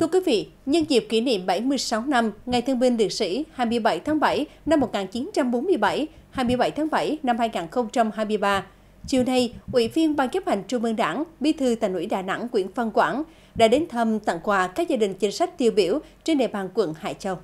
Thưa quý vị, nhân dịp kỷ niệm 76 năm Ngày Thương binh Liệt sĩ 27 tháng 7 năm 1947, 27 tháng 7 năm 2023, chiều nay, Ủy viên Ban chấp hành Trung ương Đảng, Bí thư Thành ủy Đà Nẵng Nguyễn Văn Quảng đã đến thăm tặng quà các gia đình chính sách tiêu biểu trên địa bàn quận Hải Châu.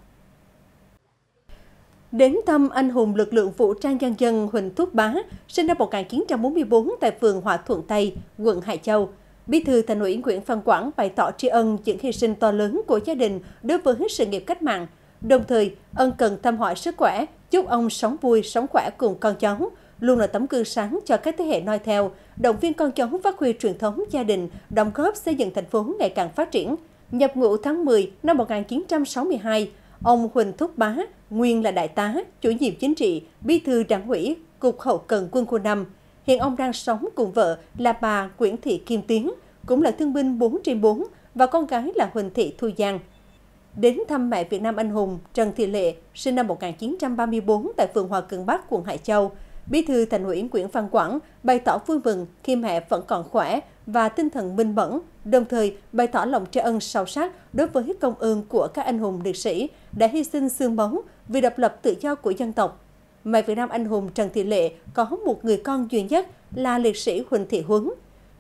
Đến thăm anh hùng lực lượng vũ trang dân dân Huỳnh Thúc Bá, sinh năm 1944 tại phường Hòa Thuận Tây, quận Hải Châu, Bí thư Thành ủy Nguyễn Phan Quảng bày tỏ tri ân những hy sinh to lớn của gia đình đối với sự nghiệp cách mạng. Đồng thời, ân cần thăm hỏi sức khỏe, chúc ông sống vui, sống khỏe cùng con cháu, luôn là tấm gương sáng cho các thế hệ noi theo, động viên con cháu phát huy truyền thống gia đình, đóng góp xây dựng thành phố ngày càng phát triển. Nhập ngũ tháng 10 năm 1962, ông Huỳnh Thúc Bá, nguyên là đại tá, chủ nhiệm chính trị, bí thư đảng ủy, Cục Hậu cần Quân khu 5, Hiện ông đang sống cùng vợ là bà Nguyễn Thị Kim Tiến, cũng là thương binh 4 trên 4 và con gái là Huỳnh Thị Thu Giang. Đến thăm mẹ Việt Nam anh hùng Trần Thị Lệ, sinh năm 1934 tại phường Hòa Cường Bắc, quận Hải Châu, Bí thư Thành ủy Nguyễn Văn Quảng bày tỏ vui mừng khi mẹ vẫn còn khỏe và tinh thần minh mẫn, đồng thời bày tỏ lòng tri ân sâu sắc đối với công ơn của các anh hùng liệt sĩ đã hy sinh xương máu vì độc lập tự do của dân tộc mẹ Việt Nam anh hùng Trần Thị Lệ có một người con duy nhất là liệt sĩ Huỳnh Thị Huấn,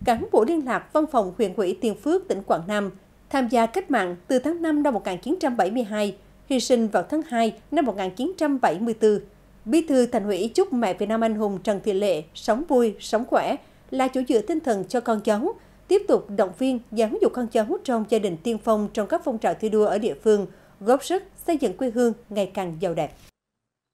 cán bộ liên lạc văn phòng huyện ủy Tiên Phước, tỉnh Quảng Nam, tham gia cách mạng từ tháng 5 năm 1972, hy sinh vào tháng 2 năm 1974. Bí thư Thành ủy chúc mẹ Việt Nam anh hùng Trần Thị Lệ sống vui, sống khỏe, là chỗ dựa tinh thần cho con cháu, tiếp tục động viên giáo dục con cháu trong gia đình tiên phong trong các phong trào thi đua ở địa phương, góp sức xây dựng quê hương ngày càng giàu đẹp.